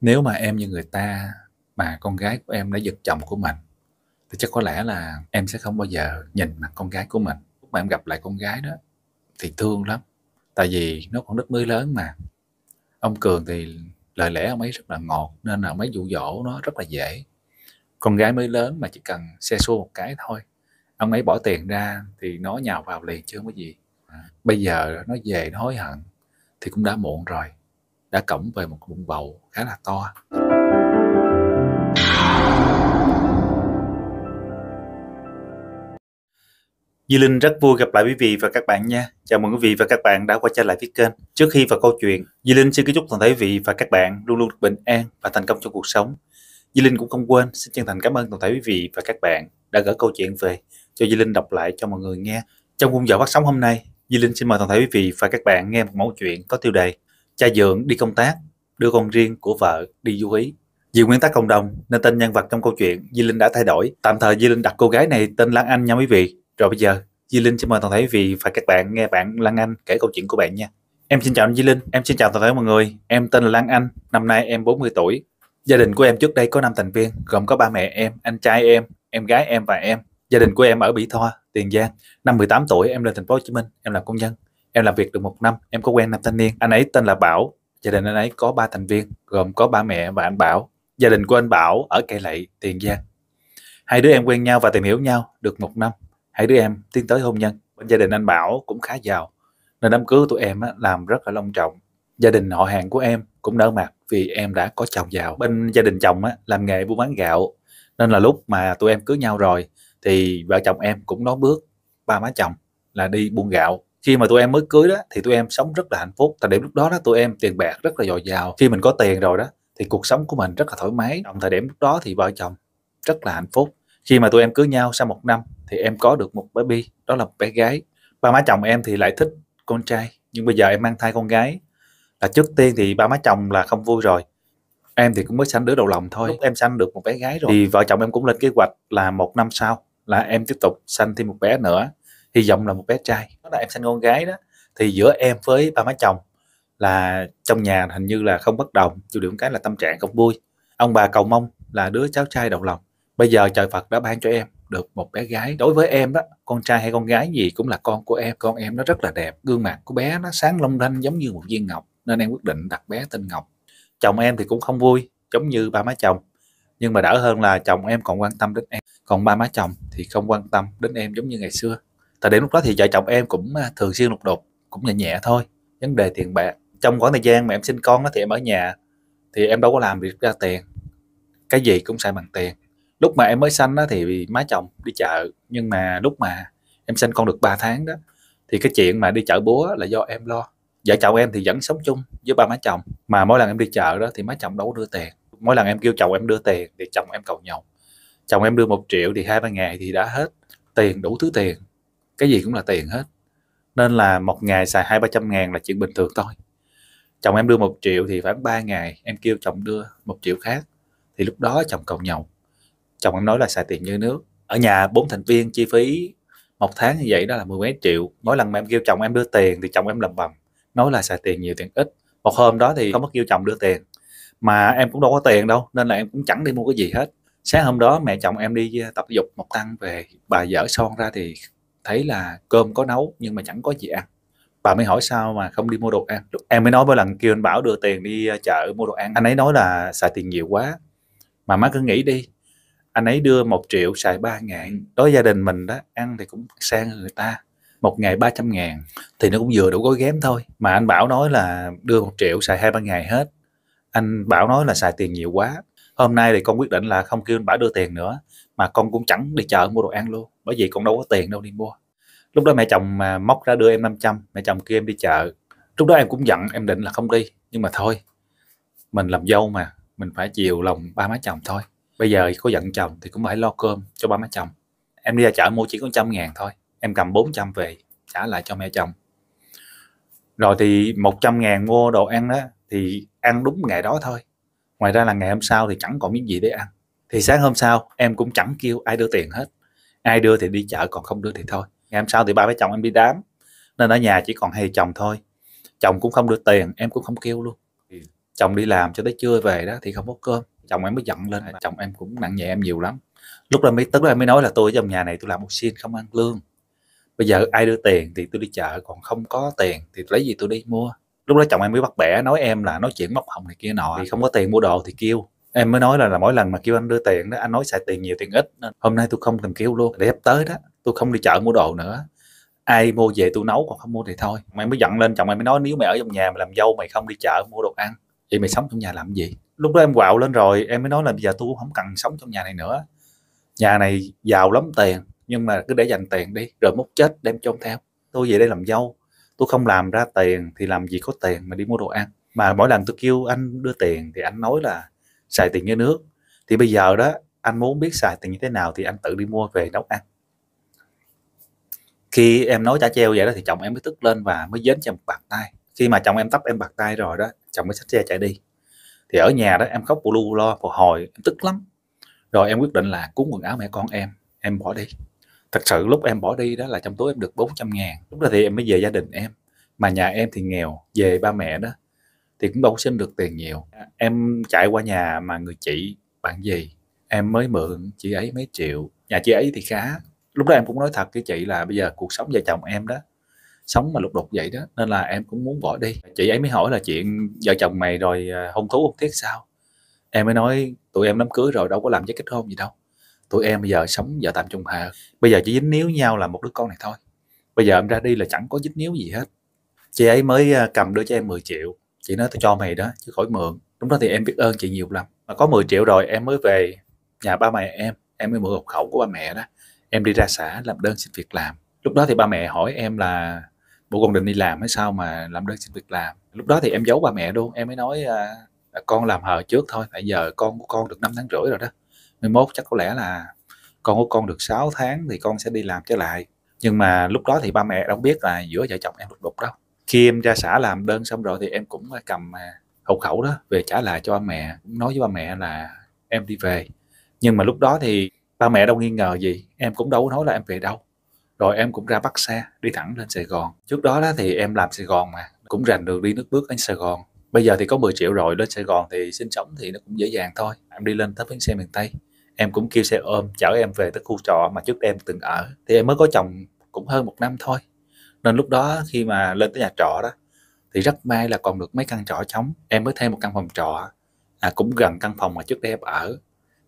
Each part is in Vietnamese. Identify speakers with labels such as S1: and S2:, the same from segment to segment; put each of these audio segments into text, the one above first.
S1: nếu mà em như người ta mà con gái của em đã giật chồng của mình thì chắc có lẽ là em sẽ không bao giờ nhìn mặt con gái của mình lúc mà em gặp lại con gái đó thì thương lắm tại vì nó còn rất mới lớn mà ông cường thì lời lẽ ông ấy rất là ngọt nên là ông ấy dụ dỗ nó rất là dễ con gái mới lớn mà chỉ cần xe xua một cái thôi ông ấy bỏ tiền ra thì nó nhào vào liền chứ không có gì bây giờ nó về nó hối hận thì cũng đã muộn rồi đã cõng về một bụng bầu khá là to Di Linh rất vui gặp lại quý vị và các bạn nha. Chào mừng quý vị và các bạn đã quay trở lại với kênh. Trước khi vào câu chuyện, Di Linh xin kính chúc toàn thể quý vị và các bạn luôn luôn được bình an và thành công trong cuộc sống. Di Linh cũng không quên xin chân thành cảm ơn toàn thể quý vị và các bạn đã gửi câu chuyện về cho Di Linh đọc lại cho mọi người nghe. Trong khung giờ phát sóng hôm nay, Di Linh xin mời toàn thể quý vị và các bạn nghe một mẫu chuyện có tiêu đề Cha Dượng đi công tác, đưa con riêng của vợ đi du hí. Vì nguyên tắc cộng đồng nên tên nhân vật trong câu chuyện Di Linh đã thay đổi. Tạm thời Di Linh đặt cô gái này tên Lan Anh nha quý vị. Rồi bây giờ Di Linh xin mời toàn thể quý vị và các bạn nghe bạn Lan Anh kể câu chuyện của bạn nha. Em xin chào anh Di Linh, em xin chào toàn thể mọi người. Em tên là Lan Anh, năm nay em 40 tuổi. Gia đình của em trước đây có 5 thành viên, gồm có ba mẹ em, anh trai em, em gái em và em. Gia đình của em ở Bỉ Thoa Tiền Giang. Năm 18 tuổi em lên thành phố Hồ Chí Minh, em làm công nhân em làm việc được một năm em có quen nam thanh niên anh ấy tên là bảo gia đình anh ấy có ba thành viên gồm có ba mẹ và anh bảo gia đình của anh bảo ở cây lậy tiền giang hai đứa em quen nhau và tìm hiểu nhau được một năm hai đứa em tiến tới hôn nhân bên gia đình anh bảo cũng khá giàu nên đám cưới của tụi em làm rất là long trọng gia đình họ hàng của em cũng đỡ mặt vì em đã có chồng giàu bên gia đình chồng á, làm nghề buôn bán gạo nên là lúc mà tụi em cưới nhau rồi thì vợ chồng em cũng nói bước ba má chồng là đi buôn gạo khi mà tụi em mới cưới đó thì tụi em sống rất là hạnh phúc thời điểm lúc đó đó tụi em tiền bạc rất là dồi dào khi mình có tiền rồi đó thì cuộc sống của mình rất là thoải mái trong thời điểm lúc đó thì vợ chồng rất là hạnh phúc khi mà tụi em cưới nhau sau một năm thì em có được một baby đó là một bé gái ba má chồng em thì lại thích con trai nhưng bây giờ em mang thai con gái là trước tiên thì ba má chồng là không vui rồi em thì cũng mới sanh đứa đầu lòng thôi Lúc em sanh được một bé gái rồi thì vợ chồng em cũng lên kế hoạch là một năm sau là em tiếp tục sanh thêm một bé nữa hy vọng là một bé trai đó là em sinh con gái đó thì giữa em với ba má chồng là trong nhà hình như là không bất đồng chủ điểm cái là tâm trạng không vui ông bà cầu mong là đứa cháu trai đồng lòng bây giờ trời phật đã ban cho em được một bé gái đối với em đó con trai hay con gái gì cũng là con của em con em nó rất là đẹp gương mặt của bé nó sáng long lanh giống như một viên ngọc nên em quyết định đặt bé tên ngọc chồng em thì cũng không vui giống như ba má chồng nhưng mà đỡ hơn là chồng em còn quan tâm đến em còn ba má chồng thì không quan tâm đến em giống như ngày xưa thời điểm lúc đó thì vợ chồng em cũng à, thường xuyên lục đục cũng nhẹ nhẹ thôi vấn đề tiền bạc trong khoảng thời gian mà em sinh con đó thì em ở nhà thì em đâu có làm việc ra tiền cái gì cũng xài bằng tiền lúc mà em mới sanh đó thì má chồng đi chợ nhưng mà lúc mà em sinh con được 3 tháng đó thì cái chuyện mà đi chợ búa là do em lo vợ chồng em thì vẫn sống chung với ba má chồng mà mỗi lần em đi chợ đó thì má chồng đâu có đưa tiền mỗi lần em kêu chồng em đưa tiền thì chồng em cầu nhậu chồng em đưa một triệu thì hai ba ngày thì đã hết tiền đủ thứ tiền cái gì cũng là tiền hết nên là một ngày xài hai ba trăm ngàn là chuyện bình thường thôi chồng em đưa một triệu thì khoảng ba ngày em kêu chồng đưa một triệu khác thì lúc đó chồng cầu nhậu chồng em nói là xài tiền như nước ở nhà bốn thành viên chi phí một tháng như vậy đó là mười mấy triệu mỗi lần mà em kêu chồng em đưa tiền thì chồng em lầm bầm nói là xài tiền nhiều tiền ít một hôm đó thì không có kêu chồng đưa tiền mà em cũng đâu có tiền đâu nên là em cũng chẳng đi mua cái gì hết sáng hôm đó mẹ chồng em đi tập dục một tăng về bà dở son ra thì thấy là cơm có nấu nhưng mà chẳng có gì ăn bà mới hỏi sao mà không đi mua đồ ăn em mới nói với lần kêu anh bảo đưa tiền đi ờ, chợ mua đồ ăn anh ấy nói là xài tiền nhiều quá mà má cứ nghĩ đi anh ấy đưa một triệu xài ba ngàn đó gia đình mình đó ăn thì cũng sang người ta một ngày 300 ngàn thì nó cũng vừa đủ gói ghém thôi mà anh bảo nói là đưa một triệu xài hai ba ngày hết anh bảo nói là xài tiền nhiều quá hôm nay thì con quyết định là không kêu anh bả đưa tiền nữa mà con cũng chẳng đi chợ mua đồ ăn luôn bởi vì con đâu có tiền đâu đi mua lúc đó mẹ chồng mà móc ra đưa em 500 mẹ chồng kêu em đi chợ lúc đó em cũng giận em định là không đi nhưng mà thôi mình làm dâu mà mình phải chiều lòng ba má chồng thôi bây giờ có giận chồng thì cũng phải lo cơm cho ba má chồng em đi ra chợ mua chỉ có trăm ngàn thôi em cầm 400 về trả lại cho mẹ chồng rồi thì 100 ngàn mua đồ ăn đó thì ăn đúng ngày đó thôi ngoài ra là ngày hôm sau thì chẳng còn miếng gì để ăn thì sáng hôm sau em cũng chẳng kêu ai đưa tiền hết ai đưa thì đi chợ còn không đưa thì thôi ngày hôm sau thì ba với chồng em đi đám nên ở nhà chỉ còn hai chồng thôi chồng cũng không đưa tiền em cũng không kêu luôn ừ. chồng đi làm cho tới trưa về đó thì không có cơm chồng em mới giận lên dạ. chồng em cũng nặng nhẹ em nhiều lắm lúc đó mới tức là mới nói là tôi trong nhà này tôi làm một xin không ăn lương bây giờ ai đưa tiền thì tôi đi chợ còn không có tiền thì lấy gì tôi đi mua lúc đó chồng em mới bắt bẻ nói em là nói chuyện móc họng này kia nọ thì không có tiền mua đồ thì kêu em mới nói là, là mỗi lần mà kêu anh đưa tiền đó anh nói xài tiền nhiều tiền ít nên hôm nay tôi không cần kêu luôn để sắp tới đó tôi không đi chợ mua đồ nữa ai mua về tôi nấu còn không mua thì thôi mày mới giận lên chồng mày mới nói nếu mày ở trong nhà mày làm dâu mày không đi chợ mua đồ ăn vậy mày sống trong nhà làm gì lúc đó em quạo lên rồi em mới nói là bây giờ tôi không cần sống trong nhà này nữa nhà này giàu lắm tiền nhưng mà cứ để dành tiền đi rồi mốt chết đem chôn theo tôi về đây làm dâu tôi không làm ra tiền thì làm gì có tiền mà đi mua đồ ăn mà mỗi lần tôi kêu anh đưa tiền thì anh nói là xài tiền như nước thì bây giờ đó anh muốn biết xài tiền như thế nào thì anh tự đi mua về nấu ăn khi em nói trả treo vậy đó thì chồng em mới tức lên và mới dến cho em một bạc tay khi mà chồng em tắp em bạc tay rồi đó chồng mới xách xe chạy đi thì ở nhà đó em khóc bù lu lo một hồi em tức lắm rồi em quyết định là cúng quần áo mẹ con em em bỏ đi thật sự lúc em bỏ đi đó là trong túi em được 400 ngàn lúc đó thì em mới về gia đình em mà nhà em thì nghèo về ba mẹ đó thì cũng đâu xin được tiền nhiều em chạy qua nhà mà người chị bạn gì em mới mượn chị ấy mấy triệu nhà chị ấy thì khá lúc đó em cũng nói thật với chị là bây giờ cuộc sống vợ chồng em đó sống mà lục đục vậy đó nên là em cũng muốn bỏ đi chị ấy mới hỏi là chuyện vợ chồng mày rồi à, hôn thú hôn thiết sao em mới nói tụi em đám cưới rồi đâu có làm giấy kết hôn gì đâu tụi em bây giờ sống giờ tạm chung hạ bây giờ chỉ dính níu nhau là một đứa con này thôi bây giờ em ra đi là chẳng có dính níu gì hết chị ấy mới à, cầm đưa cho em 10 triệu chị nói tôi cho mày đó chứ khỏi mượn đúng đó thì em biết ơn chị nhiều lắm mà có 10 triệu rồi em mới về nhà ba mẹ em em mới mượn hộ khẩu của ba mẹ đó em đi ra xã làm đơn xin việc làm lúc đó thì ba mẹ hỏi em là bộ con định đi làm hay sao mà làm đơn xin việc làm lúc đó thì em giấu ba mẹ luôn em mới nói à, con làm hờ trước thôi tại giờ con của con được 5 tháng rưỡi rồi đó 2021 chắc có lẽ là con của con được 6 tháng thì con sẽ đi làm trở lại nhưng mà lúc đó thì ba mẹ đâu biết là giữa vợ chồng em lục đục đâu khi em ra xã làm đơn xong rồi thì em cũng cầm à, hộ khẩu đó về trả lại cho ba mẹ nói với ba mẹ là em đi về nhưng mà lúc đó thì ba mẹ đâu nghi ngờ gì em cũng đâu có nói là em về đâu rồi em cũng ra bắt xe đi thẳng lên sài gòn trước đó, đó thì em làm sài gòn mà cũng rành đường đi nước bước đến sài gòn bây giờ thì có 10 triệu rồi lên sài gòn thì sinh sống thì nó cũng dễ dàng thôi em đi lên tới bến xe miền tây em cũng kêu xe ôm chở em về tới khu trọ mà trước đây em từng ở thì em mới có chồng cũng hơn một năm thôi nên lúc đó khi mà lên tới nhà trọ đó thì rất may là còn được mấy căn trọ trống em mới thêm một căn phòng trọ à, cũng gần căn phòng mà trước đây em ở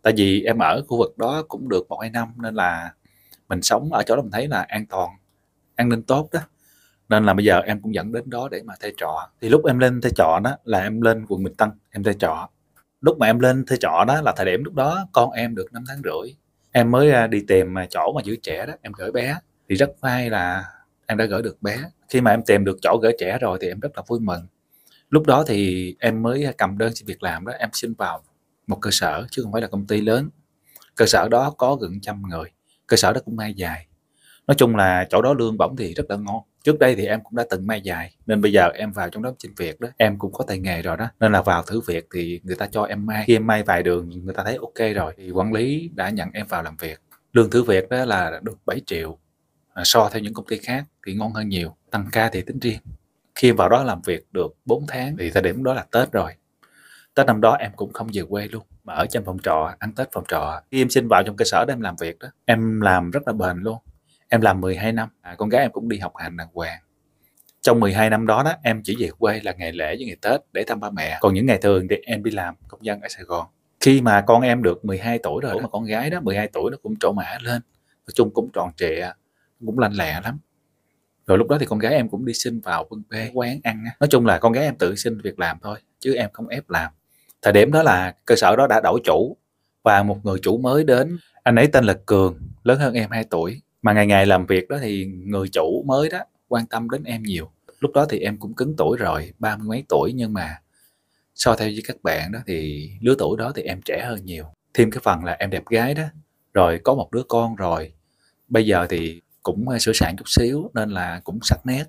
S1: tại vì em ở khu vực đó cũng được một hai năm nên là mình sống ở chỗ đó mình thấy là an toàn an ninh tốt đó nên là bây giờ em cũng dẫn đến đó để mà thuê trọ thì lúc em lên thuê trọ đó là em lên quận bình tân em thuê trọ lúc mà em lên thuê trọ đó là thời điểm lúc đó con em được 5 tháng rưỡi em mới à, đi tìm à, chỗ mà giữ trẻ đó em gửi bé thì rất may là em đã gửi được bé khi mà em tìm được chỗ gửi trẻ rồi thì em rất là vui mừng lúc đó thì em mới à, cầm đơn xin việc làm đó em xin vào một cơ sở chứ không phải là công ty lớn cơ sở đó có gần trăm người cơ sở đó cũng ngay dài nói chung là chỗ đó lương bổng thì rất là ngon trước đây thì em cũng đã từng may dài nên bây giờ em vào trong đó xin việc đó em cũng có tay nghề rồi đó nên là vào thử việc thì người ta cho em may khi em may vài đường người ta thấy ok rồi thì quản lý đã nhận em vào làm việc lương thử việc đó là được 7 triệu à, so theo những công ty khác thì ngon hơn nhiều tăng ca thì tính riêng khi em vào đó làm việc được 4 tháng thì thời điểm đó là tết rồi tết năm đó em cũng không về quê luôn mà ở trong phòng trọ ăn tết phòng trọ khi em xin vào trong cơ sở để em làm việc đó em làm rất là bền luôn em làm 12 năm à, con gái em cũng đi học hành đàng hoàng trong 12 năm đó đó em chỉ về quê là ngày lễ với ngày Tết để thăm ba mẹ còn những ngày thường thì em đi làm công dân ở Sài Gòn khi mà con em được 12 tuổi rồi mà con gái đó 12 tuổi nó cũng trổ mã lên nói chung cũng tròn trịa cũng lanh lẹ lắm rồi lúc đó thì con gái em cũng đi xin vào quân bê quán ăn á, nói chung là con gái em tự xin việc làm thôi chứ em không ép làm thời điểm đó là cơ sở đó đã đổi chủ và một người chủ mới đến anh ấy tên là cường lớn hơn em 2 tuổi mà ngày ngày làm việc đó thì người chủ mới đó quan tâm đến em nhiều lúc đó thì em cũng cứng tuổi rồi ba mươi mấy tuổi nhưng mà so theo với các bạn đó thì lứa tuổi đó thì em trẻ hơn nhiều thêm cái phần là em đẹp gái đó rồi có một đứa con rồi bây giờ thì cũng sửa sản chút xíu nên là cũng sắc nét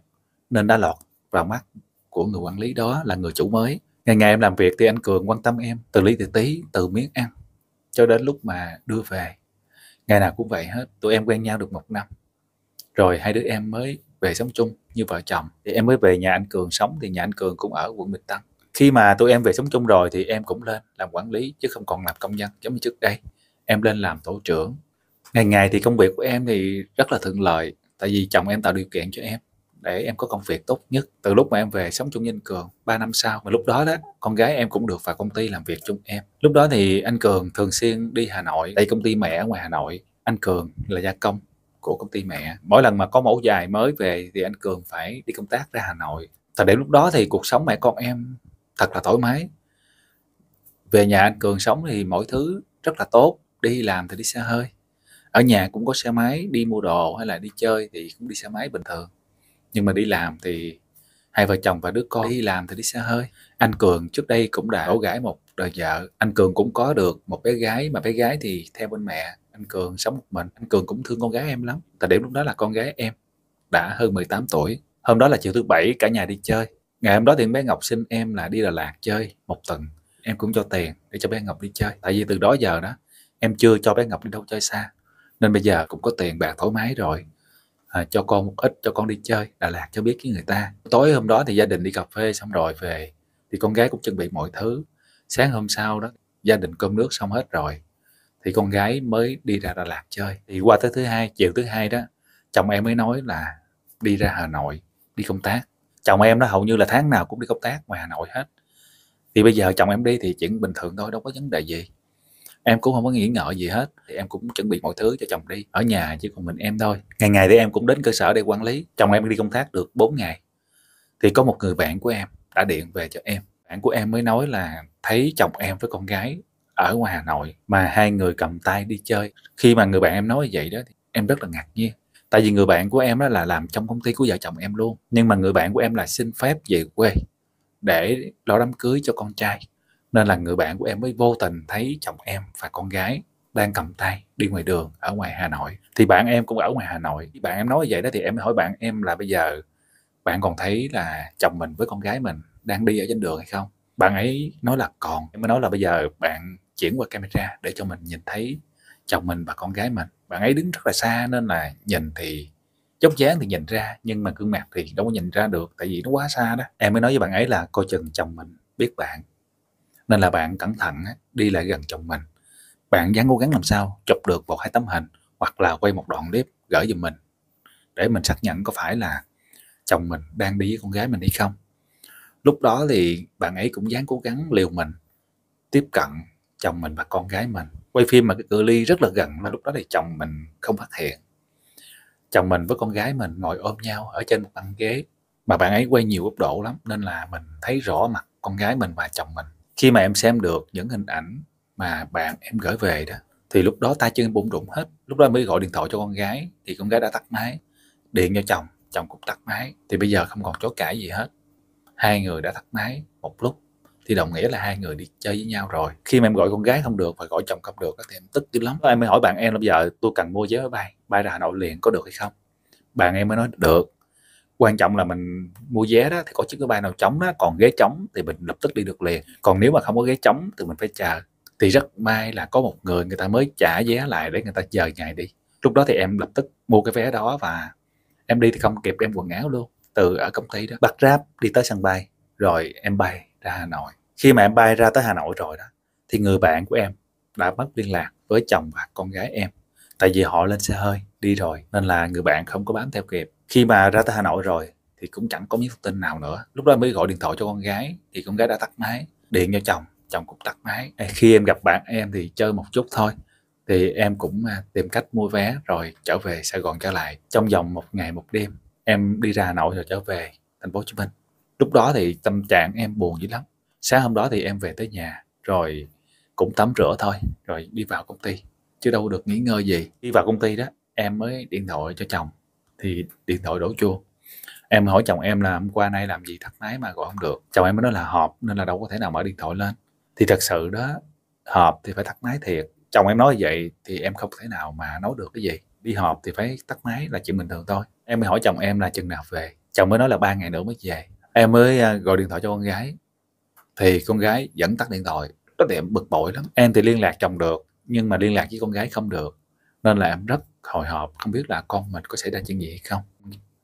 S1: nên đã lọt vào mắt của người quản lý đó là người chủ mới ngày ngày em làm việc thì anh cường quan tâm em từ ly từ tí từ miếng ăn cho đến lúc mà đưa về ngày nào cũng vậy hết tụi em quen nhau được một năm rồi hai đứa em mới về sống chung như vợ chồng thì em mới về nhà anh cường sống thì nhà anh cường cũng ở quận bình tân khi mà tụi em về sống chung rồi thì em cũng lên làm quản lý chứ không còn làm công nhân giống như trước đây em lên làm tổ trưởng ngày ngày thì công việc của em thì rất là thuận lợi tại vì chồng em tạo điều kiện cho em để em có công việc tốt nhất từ lúc mà em về sống chung với anh cường 3 năm sau mà lúc đó đó con gái em cũng được vào công ty làm việc chung em lúc đó thì anh cường thường xuyên đi hà nội tại công ty mẹ ở ngoài hà nội anh cường là gia công của công ty mẹ mỗi lần mà có mẫu dài mới về thì anh cường phải đi công tác ra hà nội thời điểm lúc đó thì cuộc sống mẹ con em thật là thoải mái về nhà anh cường sống thì mọi thứ rất là tốt đi làm thì đi xe hơi ở nhà cũng có xe máy đi mua đồ hay là đi chơi thì cũng đi xe máy bình thường nhưng mà đi làm thì hai vợ chồng và đứa con đi làm thì đi xa hơi anh cường trước đây cũng đã đổ gãi một đời vợ anh cường cũng có được một bé gái mà bé gái thì theo bên mẹ anh cường sống một mình anh cường cũng thương con gái em lắm tại điểm lúc đó là con gái em đã hơn 18 tuổi hôm đó là chiều thứ bảy cả nhà đi chơi ngày hôm đó thì bé ngọc xin em là đi đà lạt chơi một tuần em cũng cho tiền để cho bé ngọc đi chơi tại vì từ đó giờ đó em chưa cho bé ngọc đi đâu chơi xa nên bây giờ cũng có tiền bạc thoải mái rồi à, cho con một ít cho con đi chơi đà lạt cho biết với người ta tối hôm đó thì gia đình đi cà phê xong rồi về thì con gái cũng chuẩn bị mọi thứ sáng hôm sau đó gia đình cơm nước xong hết rồi thì con gái mới đi ra đà lạt chơi thì qua tới thứ hai chiều thứ hai đó chồng em mới nói là đi ra hà nội đi công tác chồng em đó hầu như là tháng nào cũng đi công tác ngoài hà nội hết thì bây giờ chồng em đi thì chuyện bình thường thôi đâu có vấn đề gì em cũng không có nghĩ ngợi gì hết thì em cũng chuẩn bị mọi thứ cho chồng đi ở nhà chứ còn mình em thôi ngày ngày thì em cũng đến cơ sở để quản lý chồng em đi công tác được 4 ngày thì có một người bạn của em đã điện về cho em bạn của em mới nói là thấy chồng em với con gái ở ngoài Hà Nội mà hai người cầm tay đi chơi khi mà người bạn em nói vậy đó thì em rất là ngạc nhiên tại vì người bạn của em đó là làm trong công ty của vợ chồng em luôn nhưng mà người bạn của em là xin phép về quê để lo đám cưới cho con trai nên là người bạn của em mới vô tình thấy chồng em và con gái đang cầm tay đi ngoài đường ở ngoài Hà Nội thì bạn em cũng ở ngoài Hà Nội bạn em nói vậy đó thì em hỏi bạn em là bây giờ bạn còn thấy là chồng mình với con gái mình đang đi ở trên đường hay không bạn ấy nói là còn em mới nói là bây giờ bạn chuyển qua camera để cho mình nhìn thấy chồng mình và con gái mình bạn ấy đứng rất là xa nên là nhìn thì chốc dáng thì nhìn ra nhưng mà gương mặt thì đâu có nhìn ra được tại vì nó quá xa đó em mới nói với bạn ấy là coi chừng chồng mình biết bạn nên là bạn cẩn thận đi lại gần chồng mình. Bạn dám cố gắng làm sao chụp được một hai tấm hình hoặc là quay một đoạn clip gửi giùm mình để mình xác nhận có phải là chồng mình đang đi với con gái mình hay không. Lúc đó thì bạn ấy cũng dám cố gắng liều mình tiếp cận chồng mình và con gái mình quay phim mà cái cự ly rất là gần mà lúc đó thì chồng mình không phát hiện chồng mình với con gái mình ngồi ôm nhau ở trên một băng ghế mà bạn ấy quay nhiều góc độ lắm nên là mình thấy rõ mặt con gái mình và chồng mình khi mà em xem được những hình ảnh mà bạn em gửi về đó thì lúc đó tay chân em bụng rụng hết lúc đó em mới gọi điện thoại cho con gái thì con gái đã tắt máy điện cho chồng chồng cũng tắt máy thì bây giờ không còn chối cãi gì hết hai người đã tắt máy một lúc thì đồng nghĩa là hai người đi chơi với nhau rồi khi mà em gọi con gái không được và gọi chồng không được thì em tức dữ lắm em mới hỏi bạn em là bây giờ tôi cần mua vé máy bay bay ra hà nội liền có được hay không bạn em mới nói được quan trọng là mình mua vé đó thì có chiếc máy bay nào trống đó còn ghế trống thì mình lập tức đi được liền còn nếu mà không có ghế trống thì mình phải chờ thì rất may là có một người người ta mới trả vé lại để người ta chờ ngày đi lúc đó thì em lập tức mua cái vé đó và em đi thì không kịp em quần áo luôn từ ở công ty đó bắt ráp đi tới sân bay rồi em bay ra hà nội khi mà em bay ra tới hà nội rồi đó thì người bạn của em đã mất liên lạc với chồng và con gái em tại vì họ lên xe hơi đi rồi nên là người bạn không có bám theo kịp khi mà ra tới hà nội rồi thì cũng chẳng có miếng thông tin nào nữa lúc đó mới gọi điện thoại cho con gái thì con gái đã tắt máy điện cho chồng chồng cũng tắt máy khi em gặp bạn em thì chơi một chút thôi thì em cũng à, tìm cách mua vé rồi trở về sài gòn trở lại trong vòng một ngày một đêm em đi ra hà nội rồi trở về thành phố hồ chí minh lúc đó thì tâm trạng em buồn dữ lắm sáng hôm đó thì em về tới nhà rồi cũng tắm rửa thôi rồi đi vào công ty chứ đâu được nghỉ ngơi gì đi vào công ty đó em mới điện thoại cho chồng thì điện thoại đổ chuông em hỏi chồng em là hôm qua nay làm gì thắt máy mà gọi không được chồng em mới nói là họp nên là đâu có thể nào mở điện thoại lên thì thật sự đó họp thì phải thắt máy thiệt chồng em nói vậy thì em không thể nào mà nói được cái gì đi họp thì phải tắt máy là chuyện bình thường thôi em mới hỏi chồng em là chừng nào về chồng mới nói là ba ngày nữa mới về em mới à, gọi điện thoại cho con gái thì con gái vẫn tắt điện thoại rất là em bực bội lắm em thì liên lạc chồng được nhưng mà liên lạc với con gái không được nên là em rất hồi hộp không biết là con mình có xảy ra chuyện gì hay không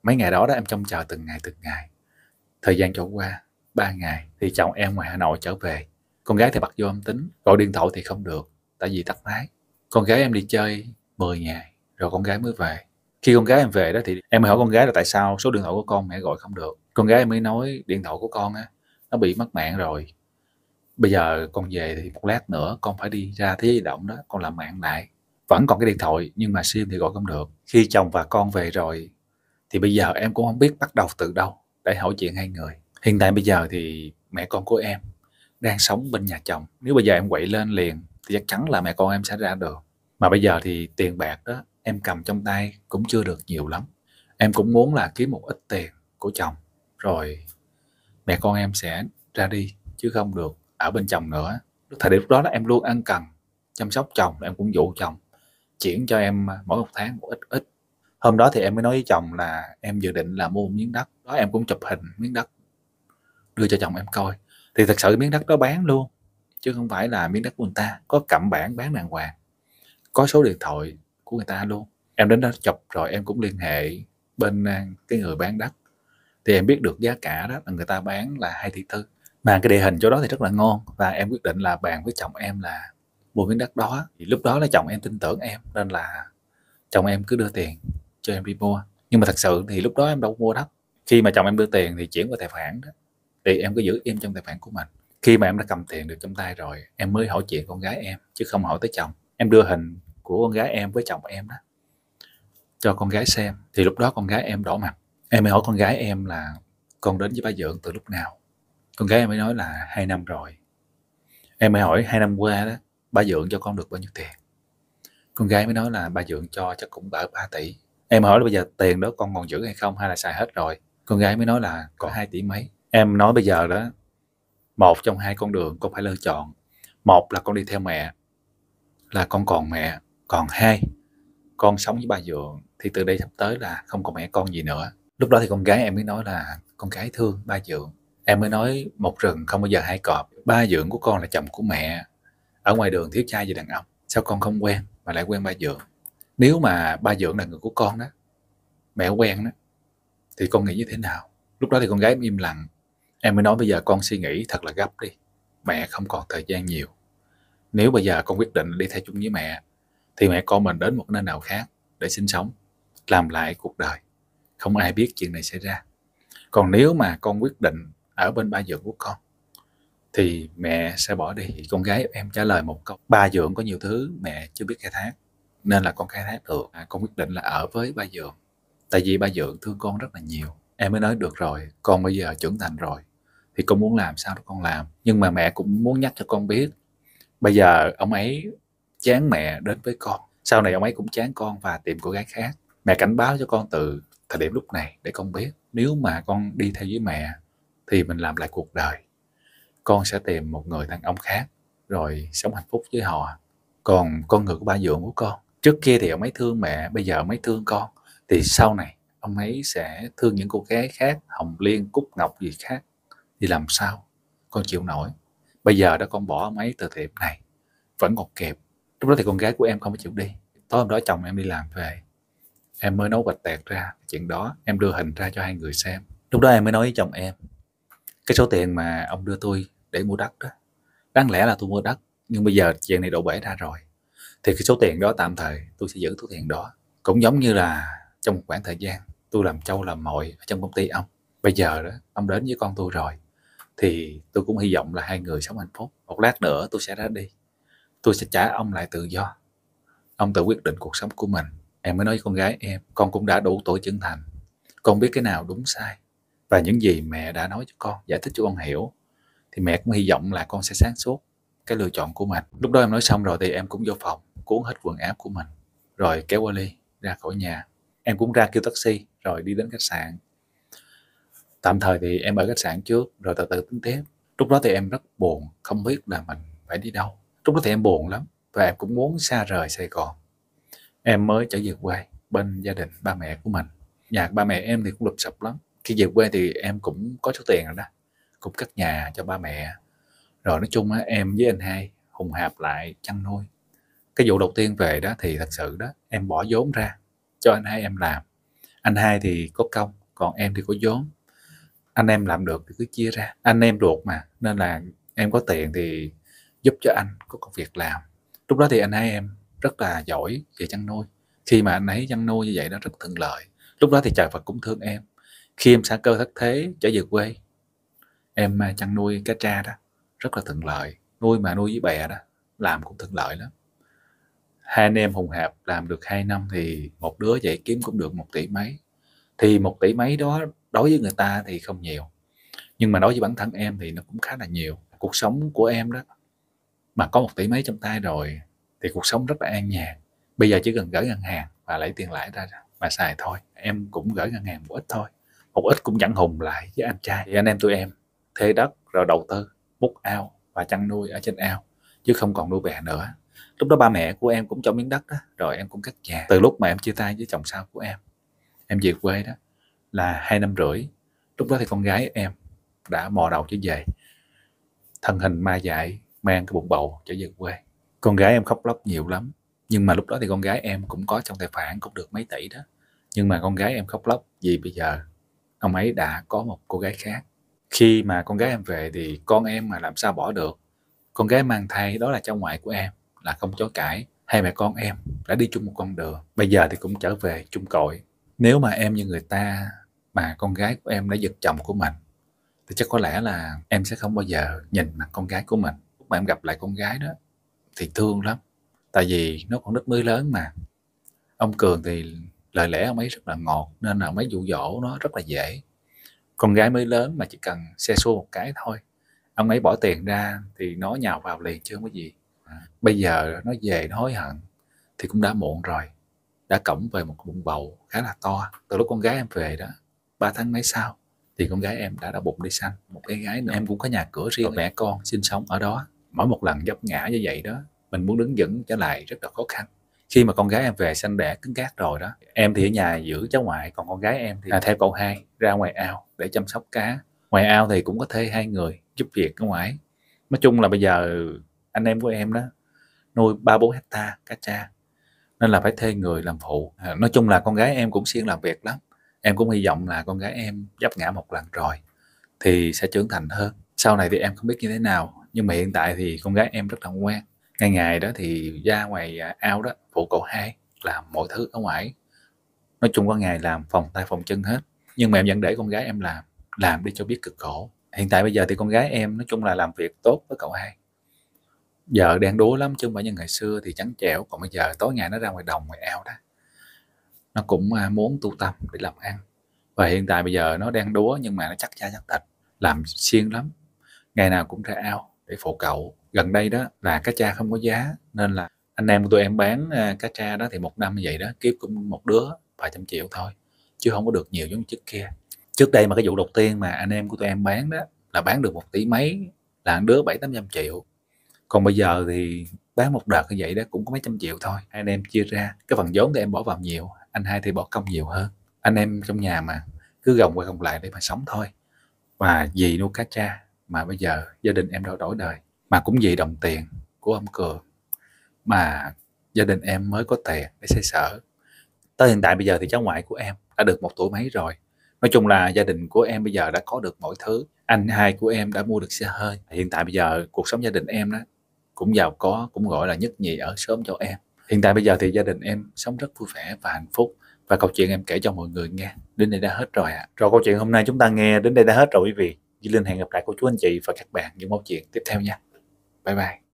S1: mấy ngày đó đó em trông chờ từng ngày từng ngày thời gian trôi qua ba ngày thì chồng em ngoài hà nội trở về con gái thì bật vô âm tính gọi điện thoại thì không được tại vì tắt máy con gái em đi chơi 10 ngày rồi con gái mới về khi con gái em về đó thì em hỏi con gái là tại sao số điện thoại của con mẹ gọi không được con gái em mới nói điện thoại của con á nó bị mất mạng rồi bây giờ con về thì một lát nữa con phải đi ra thế giới động đó con làm mạng lại vẫn còn cái điện thoại nhưng mà sim thì gọi không được khi chồng và con về rồi thì bây giờ em cũng không biết bắt đầu từ đâu để hỏi chuyện hai người hiện tại bây giờ thì mẹ con của em đang sống bên nhà chồng nếu bây giờ em quậy lên liền thì chắc chắn là mẹ con em sẽ ra được mà bây giờ thì tiền bạc đó em cầm trong tay cũng chưa được nhiều lắm em cũng muốn là kiếm một ít tiền của chồng rồi mẹ con em sẽ ra đi chứ không được ở bên chồng nữa thời điểm đó là em luôn ăn cần chăm sóc chồng em cũng dụ chồng chuyển cho em à, mỗi một tháng một ít ít hôm đó thì em mới nói với chồng là em dự định là mua một miếng đất đó em cũng chụp hình miếng đất đưa cho chồng em coi thì thật sự miếng đất đó bán luôn chứ không phải là miếng đất của người ta có cẩm bản bán đàng hoàng có số điện thoại của người ta luôn em đến đó chụp rồi em cũng liên hệ bên à, cái người bán đất thì em biết được giá cả đó là người ta bán là hai tỷ tư mà cái địa hình chỗ đó thì rất là ngon và em quyết định là bàn với chồng em là mua miếng đất đó thì lúc đó là chồng em tin tưởng em nên là chồng em cứ đưa tiền cho em đi mua nhưng mà thật sự thì lúc đó em đâu có mua đất khi mà chồng em đưa tiền thì chuyển qua tài khoản đó thì em cứ giữ im trong tài khoản của mình khi mà em đã cầm tiền được trong tay rồi em mới hỏi chuyện con gái em chứ không hỏi tới chồng em đưa hình của con gái em với chồng em đó cho con gái xem thì lúc đó con gái em đỏ mặt em mới hỏi con gái em là con đến với ba dượng từ lúc nào con gái em mới nói là hai năm rồi em mới hỏi hai năm qua đó ba dưỡng cho con được bao nhiêu tiền con gái mới nói là ba dưỡng cho chắc cũng cỡ 3 tỷ em hỏi là bây giờ tiền đó con còn giữ hay không hay là xài hết rồi con gái mới nói là có 2 tỷ mấy em nói bây giờ đó một trong hai con đường con phải lựa chọn một là con đi theo mẹ là con còn mẹ còn hai con sống với ba dưỡng thì từ đây sắp tới là không còn mẹ con gì nữa lúc đó thì con gái em mới nói là con gái thương ba dưỡng em mới nói một rừng không bao giờ hai cọp ba dưỡng của con là chồng của mẹ ở ngoài đường thiếu trai về đàn ông sao con không quen mà lại quen ba dượng nếu mà ba dượng là người của con đó mẹ quen đó thì con nghĩ như thế nào lúc đó thì con gái em im lặng em mới nói bây giờ con suy nghĩ thật là gấp đi mẹ không còn thời gian nhiều nếu bây giờ con quyết định đi theo chung với mẹ thì mẹ con mình đến một nơi nào khác để sinh sống làm lại cuộc đời không ai biết chuyện này xảy ra còn nếu mà con quyết định ở bên ba dượng của con thì mẹ sẽ bỏ đi con gái em trả lời một câu ba dượng có nhiều thứ mẹ chưa biết khai thác nên là con khai thác được à, con quyết định là ở với ba dượng tại vì ba dượng thương con rất là nhiều em mới nói được rồi con bây giờ trưởng thành rồi thì con muốn làm sao đó con làm nhưng mà mẹ cũng muốn nhắc cho con biết bây giờ ông ấy chán mẹ đến với con sau này ông ấy cũng chán con và tìm cô gái khác mẹ cảnh báo cho con từ thời điểm lúc này để con biết nếu mà con đi theo với mẹ thì mình làm lại cuộc đời con sẽ tìm một người đàn ông khác rồi sống hạnh phúc với họ còn con người của ba dượng của con trước kia thì ông ấy thương mẹ bây giờ ông ấy thương con thì sau này ông ấy sẽ thương những cô gái khác hồng liên cúc ngọc gì khác thì làm sao con chịu nổi bây giờ đã con bỏ ông ấy từ tiệm này vẫn còn kẹp lúc đó thì con gái của em không có chịu đi tối hôm đó chồng em đi làm về em mới nấu bạch tẹt ra chuyện đó em đưa hình ra cho hai người xem lúc đó em mới nói với chồng em cái số tiền mà ông đưa tôi để mua đất đó đáng lẽ là tôi mua đất nhưng bây giờ chuyện này đổ bể ra rồi thì cái số tiền đó tạm thời tôi sẽ giữ số tiền đó cũng giống như là trong một khoảng thời gian tôi làm trâu làm mồi ở trong công ty ông bây giờ đó ông đến với con tôi rồi thì tôi cũng hy vọng là hai người sống hạnh phúc một lát nữa tôi sẽ ra đi tôi sẽ trả ông lại tự do ông tự quyết định cuộc sống của mình em mới nói với con gái em con cũng đã đủ tuổi trưởng thành con biết cái nào đúng sai và những gì mẹ đã nói cho con giải thích cho con hiểu thì mẹ cũng hy vọng là con sẽ sáng suốt cái lựa chọn của mình lúc đó em nói xong rồi thì em cũng vô phòng cuốn hết quần áo của mình rồi kéo vali ra khỏi nhà em cũng ra kêu taxi rồi đi đến khách sạn tạm thời thì em ở khách sạn trước rồi từ từ tính tiếp lúc đó thì em rất buồn không biết là mình phải đi đâu lúc đó thì em buồn lắm và em cũng muốn xa rời sài gòn em mới trở về quê bên gia đình ba mẹ của mình nhà ba mẹ em thì cũng lụp sập lắm khi về quê thì em cũng có số tiền rồi đó cũng cất nhà cho ba mẹ rồi nói chung á, em với anh hai hùng hạp lại chăn nuôi cái vụ đầu tiên về đó thì thật sự đó em bỏ vốn ra cho anh hai em làm anh hai thì có công còn em thì có vốn anh em làm được thì cứ chia ra anh em ruột mà nên là em có tiền thì giúp cho anh có công việc làm lúc đó thì anh hai em rất là giỏi về chăn nuôi khi mà anh ấy chăn nuôi như vậy nó rất thuận lợi lúc đó thì trời Phật cũng thương em khi em xa cơ thất thế trở về quê em à, chăn nuôi cá tra đó rất là thuận lợi nuôi mà nuôi với bè đó làm cũng thuận lợi lắm hai anh em hùng hạp làm được hai năm thì một đứa vậy kiếm cũng được một tỷ mấy thì một tỷ mấy đó đối với người ta thì không nhiều nhưng mà đối với bản thân em thì nó cũng khá là nhiều cuộc sống của em đó mà có một tỷ mấy trong tay rồi thì cuộc sống rất là an nhàn bây giờ chỉ cần gửi ngân hàng và lấy tiền lãi ra mà xài thôi em cũng gửi ngân hàng một ít thôi một ít cũng chẳng hùng lại với anh trai anh em tụi em thuê đất rồi đầu tư bút ao và chăn nuôi ở trên ao chứ không còn nuôi bè nữa lúc đó ba mẹ của em cũng cho miếng đất đó rồi em cũng cắt nhà từ lúc mà em chia tay với chồng sau của em em về quê đó là hai năm rưỡi lúc đó thì con gái em đã mò đầu trở về thân hình ma dại mang cái bụng bầu trở về quê con gái em khóc lóc nhiều lắm nhưng mà lúc đó thì con gái em cũng có trong tài khoản cũng được mấy tỷ đó nhưng mà con gái em khóc lóc vì bây giờ ông ấy đã có một cô gái khác khi mà con gái em về thì con em mà làm sao bỏ được con gái mang thai đó là cháu ngoại của em là không chối cãi hai mẹ con em đã đi chung một con đường bây giờ thì cũng trở về chung cội nếu mà em như người ta mà con gái của em đã giật chồng của mình thì chắc có lẽ là em sẽ không bao giờ nhìn mặt con gái của mình lúc mà em gặp lại con gái đó thì thương lắm tại vì nó còn đất mới lớn mà ông cường thì lời lẽ ông ấy rất là ngọt nên là mấy dụ dỗ nó rất là dễ con gái mới lớn mà chỉ cần xe xua một cái thôi ông ấy bỏ tiền ra thì nó nhào vào liền chứ không có gì à, bây giờ nó về nó hối hận thì cũng đã muộn rồi đã cổng về một bụng bầu khá là to từ lúc con gái em về đó ba tháng mấy sau thì con gái em đã đã bụng đi sanh một cái gái nữa em cũng có nhà cửa riêng mẹ con sinh sống ở đó mỗi một lần dấp ngã như vậy đó mình muốn đứng vững trở lại rất là khó khăn khi mà con gái em về sanh đẻ cứng cáp rồi đó em thì ở nhà giữ cháu ngoại còn con gái em thì à, theo cậu hai ra ngoài ao để chăm sóc cá ngoài ao thì cũng có thuê hai người giúp việc ở ngoài nói chung là bây giờ anh em của em đó nuôi ba bốn hecta cá cha nên là phải thuê người làm phụ à, nói chung là con gái em cũng siêng làm việc lắm em cũng hy vọng là con gái em dấp ngã một lần rồi thì sẽ trưởng thành hơn sau này thì em không biết như thế nào nhưng mà hiện tại thì con gái em rất là ngoan ngày ngày đó thì ra ngoài à, ao đó phụ cậu hai làm mọi thứ ở ngoài nói chung có ngày làm phòng tay phòng chân hết nhưng mà em vẫn để con gái em làm làm đi cho biết cực khổ hiện tại bây giờ thì con gái em nói chung là làm việc tốt với cậu hai giờ đang đố lắm chứ không phải như ngày xưa thì trắng trẻo còn bây giờ tối ngày nó ra ngoài đồng ngoài ao đó nó cũng à, muốn tu tâm để làm ăn và hiện tại bây giờ nó đang đúa nhưng mà nó chắc da chắc thịt làm siêng lắm ngày nào cũng ra ao để phụ cậu gần đây đó là cá cha không có giá nên là anh em của tụi em bán à, cá cha đó thì một năm như vậy đó kiếp cũng một đứa vài trăm triệu thôi chứ không có được nhiều giống trước kia trước đây mà cái vụ đầu tiên mà anh em của tụi em bán đó là bán được một tỷ mấy là đứa bảy tám trăm triệu còn bây giờ thì bán một đợt như vậy đó cũng có mấy trăm triệu thôi hai anh em chia ra cái phần vốn thì em bỏ vào nhiều anh hai thì bỏ công nhiều hơn anh em trong nhà mà cứ gồng qua gồng lại để mà sống thôi và vì nuôi cá cha mà bây giờ gia đình em đã đổi đời mà cũng vì đồng tiền của ông cường mà gia đình em mới có tiền để xây sở tới hiện tại bây giờ thì cháu ngoại của em đã được một tuổi mấy rồi nói chung là gia đình của em bây giờ đã có được mọi thứ anh hai của em đã mua được xe hơi hiện tại bây giờ cuộc sống gia đình em đó cũng giàu có cũng gọi là nhất nhì ở sớm cho em hiện tại bây giờ thì gia đình em sống rất vui vẻ và hạnh phúc và câu chuyện em kể cho mọi người nghe đến đây đã hết rồi ạ à. rồi câu chuyện hôm nay chúng ta nghe đến đây đã hết rồi quý vị Duy Linh hẹn gặp lại cô chú anh chị và các bạn những câu chuyện tiếp theo nha 拜拜。